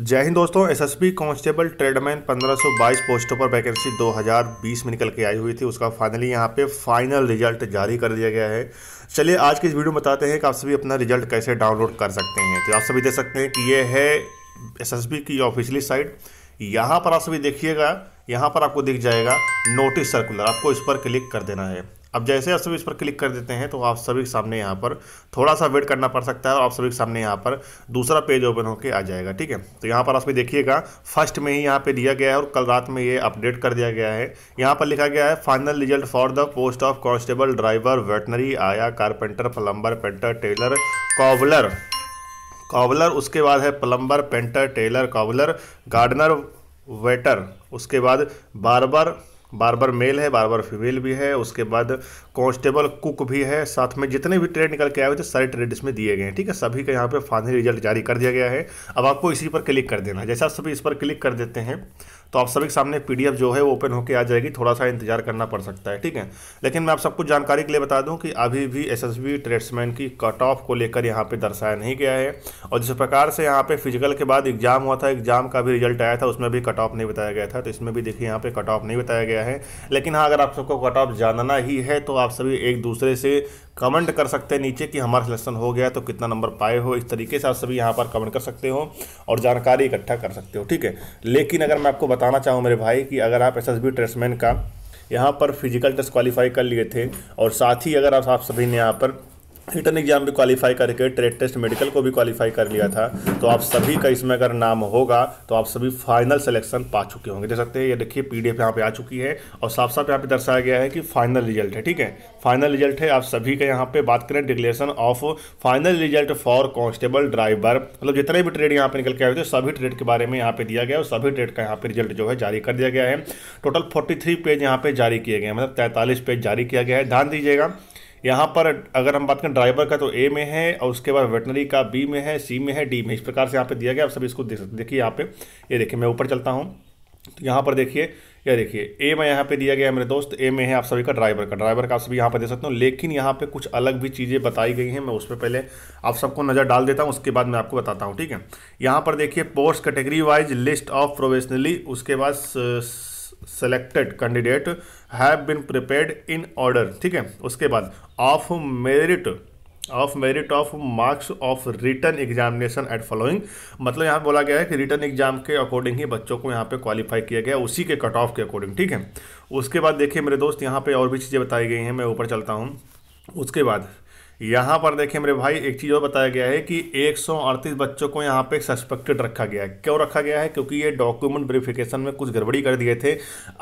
जय हिंद दोस्तों SSB constable tradesman 1522 पोस्टों पर वैकेंसी 2020 में निकल के आई हुई थी उसका फाइनली यहाँ पे फाइनल रिजल्ट जारी कर दिया गया है चलिए आज की इस वीडियो में बताते हैं कि आप सभी अपना रिजल्ट कैसे डाउनलोड कर सकते हैं तो आप सभी देख सकते हैं कि ये है एसएसबी की ऑफिशियली साइट यहाँ पर आप सभी देखिएगा यहाँ पर आपको दिख जाएगा नोटिस सर्कुलर आपको इस पर क्लिक कर देना है अब जैसे आप सभी इस पर क्लिक कर देते हैं तो आप सभी के सामने यहाँ पर थोड़ा सा वेट करना पड़ सकता है और आप सभी के सामने यहाँ पर दूसरा पेज ओपन होकर आ जाएगा ठीक है तो यहाँ पर आप सभी देखिएगा फर्स्ट में ही यहाँ पे दिया गया है और कल रात में ये अपडेट कर दिया गया है यहाँ पर लिखा गया है final result for the post of constable driver veterinary आया carpenter plumber painter tailor cobbler cobbler उसके बाद है plumber painter tailor cobbler gardener waiter उसके बाद बारबर बार बार मेल है बार बार फीमेल भी है उसके बाद कांस्टेबल कुक भी है साथ में जितने भी ट्रेड निकल के आए हुए थे सारे ट्रेड इसमें दिए गए हैं ठीक है सभी का यहाँ पे फाइनल रिजल्ट जारी कर दिया गया है अब आपको इसी पर क्लिक कर देना जैसे आप सभी इस पर क्लिक कर देते हैं तो आप सभी के सामने पी जो है वो ओपन होकर आ जाएगी थोड़ा सा इंतजार करना पड़ सकता है ठीक है लेकिन मैं आप सबको जानकारी के लिए बता दूँ कि अभी भी एस ट्रेड्समैन की कट ऑफ को लेकर यहाँ पर दर्शाया नहीं गया है और जिस प्रकार से यहाँ पर फिजिकल के बाद एग्जाम हुआ था एग्जाम का भी रिजल्ट आया था उसमें भी कट ऑफ नहीं बताया गया था तो इसमें भी देखिए यहाँ पर कट ऑफ नहीं बताया गया है लेकिन हाँ अगर आप सबको कट ऑफ जानना ही है तो आप सभी एक दूसरे से कमेंट कर सकते हैं नीचे कि हमारा सिलेक्शन हो गया तो कितना नंबर पाए हो इस तरीके से आप सभी यहाँ पर कमेंट कर सकते हो और जानकारी इकट्ठा कर सकते हो ठीक है लेकिन अगर मैं आपको बताना चाहूँ मेरे भाई कि अगर आप एस एस का यहाँ पर फिजिकल टेस्ट क्वालिफाई कर लिए थे और साथ ही अगर आप सभी ने यहाँ पर रिटर्न एग्जाम भी क्वालिफाई करके ट्रेड टेस्ट मेडिकल को भी क्वालिफाई कर लिया था तो आप सभी का इसमें अगर नाम होगा तो आप सभी फाइनल सिलेक्शन पा चुके होंगे देख सकते हैं ये देखिए पी डी एफ यहाँ पर आ चुकी है और साफ साफ यहाँ पे दर्शाया गया है कि फाइनल रिजल्ट है ठीक है फाइनल रिजल्ट है आप सभी का यहाँ पे बात करें declaration of final result for constable driver मतलब जितने भी ट्रेड यहाँ पे निकल के आए थे सभी ट्रेड के बारे में यहाँ पे दिया गया और सभी ट्रेड का यहाँ पे रिजल्ट जो है जारी कर दिया गया है टोटल फोर्टी पेज यहाँ पे जारी किए गए मतलब तैंतालीस पेज जारी किया गया है ध्यान दीजिएगा यहाँ पर अगर हम बात करें ड्राइवर का तो ए में है और उसके बाद वेटनरी का बी में है सी में है डी में इस प्रकार से यहाँ पे दिया गया आप सभी इसको देख सकते देखिए यहाँ पे ये देखिए मैं ऊपर चलता हूँ तो यहाँ पर देखिए ये देखिए ए में यहाँ पे दिया गया है मेरे दोस्त ए में है आप सभी का ड्राइवर का ड्राइवर का आप सभी यहाँ पर दे सकते हो लेकिन यहाँ पे कुछ अलग भी चीज़ें बताई गई हैं मैं उस पर पहले आप सबको नज़र डाल देता हूँ उसके बाद मैं आपको बताता हूँ ठीक है यहाँ पर देखिए post category wise list of provisionally उसके बाद selected candidate have been prepared in order ठीक है उसके बाद of merit of merit of marks of written examination at following मतलब यहाँ बोला गया है कि रिटर्न एग्जाम के अकॉर्डिंग ही बच्चों को यहाँ पे क्वालिफाई किया गया उसी के कट ऑफ के अकॉर्डिंग ठीक है उसके बाद देखिए मेरे दोस्त यहाँ पे और भी चीज़ें बताई गई हैं मैं ऊपर चलता हूँ उसके बाद यहाँ पर देखें मेरे भाई एक चीज़ और बताया गया है कि 138 बच्चों को यहाँ पे सस्पेक्टेड रखा गया है क्यों रखा गया है क्योंकि ये डॉक्यूमेंट वेरिफिकेशन में कुछ गड़बड़ी कर दिए थे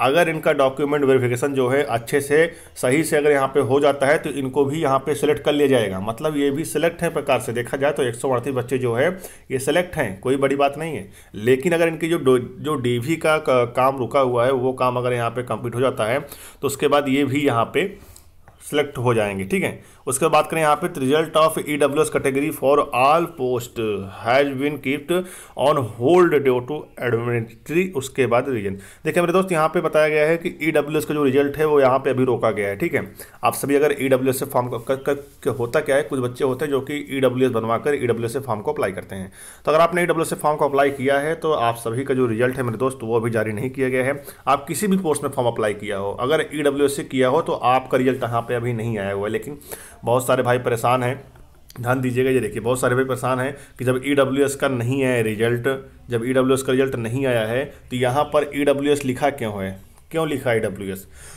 अगर इनका डॉक्यूमेंट वेरिफिकेशन जो है अच्छे से सही से अगर यहाँ पे हो जाता है तो इनको भी यहाँ पे सिलेक्ट कर लिया जाएगा मतलब ये भी सिलेक्ट हैं प्रकार से देखा जाए तो एक बच्चे जो है ये सिलेक्ट हैं कोई बड़ी बात नहीं है लेकिन अगर इनकी जो जो डी का काम रुका हुआ है वो काम अगर यहाँ पर कंप्लीट हो जाता है तो उसके बाद ये भी यहाँ पर सेलेक्ट हो जाएंगे ठीक है उसके बाद करें यहाँ पे result of E W S category for all post has been kept on hold due to administrative उसके बाद रीजन देखिए मेरे दोस्त यहाँ पे बताया गया है कि ई डब्ल्यू एस का जो रिजल्ट है वो यहाँ पे अभी रोका गया है ठीक है आप सभी अगर ई डब्ल्यू एस से फॉर्म कर होता क्या है कुछ बच्चे होते हैं जो कि ई e डब्ल्यू एस बनवा कर ई e डब्ल्यू एस से फॉर्म को अप्लाई करते हैं तो अगर आपने ई डब्ल्यू एस से फॉर्म को अप्लाई किया है तो आप सभी का जो रिजल्ट है मेरे दोस्त वो अभी जारी नहीं किया गया है आप किसी भी पोस्ट में फॉर्म अप्लाई किया हो अगर ई डब्ल्यू एस से किया हो तो आपका रिजल्ट यहाँ पे अभी नहीं आया हुआ है लेकिन बहुत सारे भाई परेशान हैं ध्यान दीजिएगा ये देखिए बहुत सारे भाई परेशान हैं कि जब ई e का नहीं आया रिजल्ट जब ई e का रिजल्ट नहीं आया है तो यहाँ पर ई e लिखा क्यों है क्यों लिखा ई e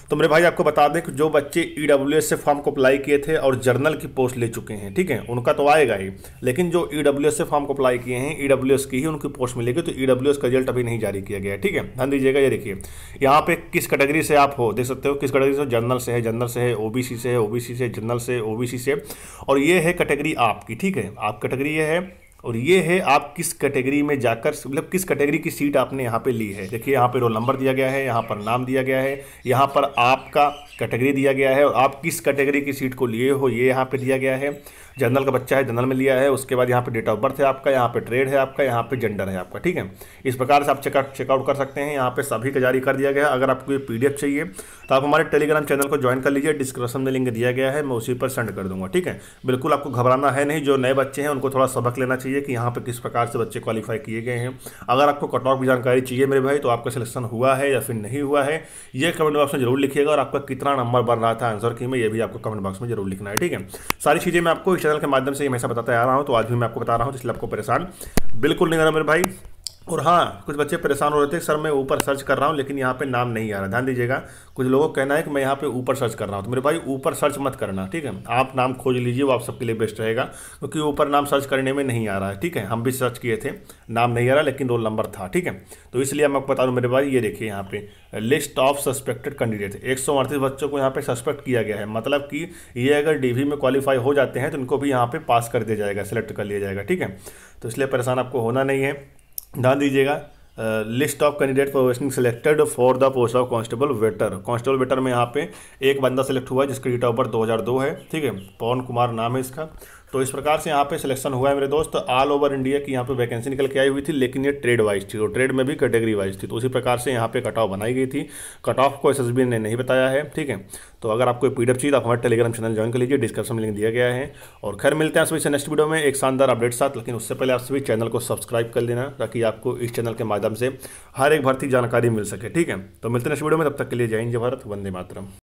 तो मेरे भाई आपको बता दें कि जो बच्चे ई e से फॉर्म को अप्लाई किए थे और जर्नल की पोस्ट ले चुके हैं ठीक है उनका तो आएगा ही लेकिन जो ई e से फॉर्म को अप्लाई किए हैं ई की ही उनकी पोस्ट मिलेगी तो ई का रिजल्ट अभी नहीं जारी किया गया है ठीक है ध्यान दीजिएगा ये देखिए यहाँ पे किस कैटेगरी से आप हो देख सकते हो किस कैटेगरी से जर्नल से है जनरल से है ओबीसी से है ओ से जनरल से ओबीसी से और ये है कैटेगरी आपकी ठीक है आप कैटेगरी ये है और ये है आप किस कैटेगरी में जाकर मतलब किस कैटेगरी की सीट आपने यहाँ पे ली है देखिए यहाँ पे रोल नंबर दिया गया है यहाँ पर नाम दिया गया है यहाँ पर आपका कैटेगरी दिया गया है और आप किस कैटेगरी की सीट को लिए हो ये यहाँ पे दिया गया है जनरल का बच्चा है जनरल में लिया है उसके बाद यहाँ पे डेट ऑफ बर्थ है आपका यहाँ पे ट्रेड है आपका यहाँ पे जेंडर है आपका ठीक है इस प्रकार से आप चेक चेकआउट कर सकते हैं यहाँ पे सभी का जारी कर दिया गया है अगर आपको ये पी चाहिए तो आप हमारे टेलीग्राम चैनल को ज्वाइन कर लीजिए डिस्क्रिप्शन में लिंक दिया गया है मैं उसी पर सेंड कर दूंगा ठीक है बिल्कुल आपको घबराना है नहीं जो नए बच्चे हैं उनको थोड़ा सबक लेना चाहिए कि यहाँ पर किस प्रकार से बच्चे क्वालिफाई किए गए हैं अगर आपको कट ऑफ की जानकारी चाहिए मेरे भाई तो आपका सिलेक्शन हुआ है या फिर नहीं हुआ है ये कमेंट बॉक्स में जरूर लिखिएगा और आपका कितना नंबर बन रहा था आंसर की में ये भी आपको कमेंट बॉक्स में जरूर लिखना है ठीक है सारी चीज़ें मैं आपको चैनल के माध्यम से हमेशा बताता आ रहा हूँ तो आज भी मैं आपको बता रहा हूँ इसलिए आपको परेशान बिल्कुल नहीं करना मेरे भाई और हाँ कुछ बच्चे परेशान हो रहे थे सर मैं ऊपर सर्च कर रहा हूँ लेकिन यहाँ पे नाम नहीं आ रहा ध्यान दीजिएगा कुछ लोगों का कहना है कि मैं यहाँ पे ऊपर सर्च कर रहा हूँ तो मेरे भाई ऊपर सर्च मत करना ठीक है आप नाम खोज लीजिए वो आप सबके लिए बेस्ट रहेगा क्योंकि ऊपर नाम सर्च करने में नहीं आ रहा है ठीक है हम भी सर्च किए थे नाम नहीं आ रहा लेकिन रोल नंबर था ठीक है तो इसलिए मैं आपको बता दूँ मेरे भाई ये देखिए यहाँ पे लिस्ट ऑफ सस्पेक्टेड कैंडिडेट एक सौ अड़तीस बच्चों को यहाँ पे सस्पेक्ट किया गया है मतलब कि ये अगर डी में क्वालिफाई हो जाते हैं तो उनको भी यहाँ पे पास कर दिया जाएगा सेलेक्ट कर लिया जाएगा ठीक है तो इसलिए परेशान आपको होना नहीं है ध्यान दीजिएगा list of candidate for vesting selected for the post of constable warder constable warder में यहाँ पे एक बंदा सेलेक्ट हुआ है जिसका डेट ऑफ बर्थ दो है ठीक है पवन कुमार नाम है इसका तो इस प्रकार से यहाँ पे सिलेक्शन हुआ है मेरे दोस्त ऑल ओवर इंडिया की यहाँ पे वैकेंसी निकल के आई हुई थी लेकिन ये ट्रेड वाइज थी और ट्रेड में भी कैटेगरी वाइज थी तो उसी प्रकार से यहाँ पे कट ऑफ बनाई गई थी कट ऑफ को एस ने नहीं बताया है ठीक है तो अगर आपको पी चाहिए तो आप हमारे टेलीग्राम चैनल ज्वाइन कर लीजिए डिस्क्रिप्शन में लिंक दिया गया है और खैर मिलते हैं सभी से नेक्स्ट वीडियो में एक शानदार अपडेट साथ लेकिन उससे पहले आप सभी चैनल को सब्सक्राइब कर लेना ताकि आपको इस चैनल के माध्यम से हर एक भर्ती जानकारी मिल सके ठीक है तो मिलते हैं नेक्स्ट वीडियो में तब तक के लिए जय हिंद जय भारत वंदे मातरम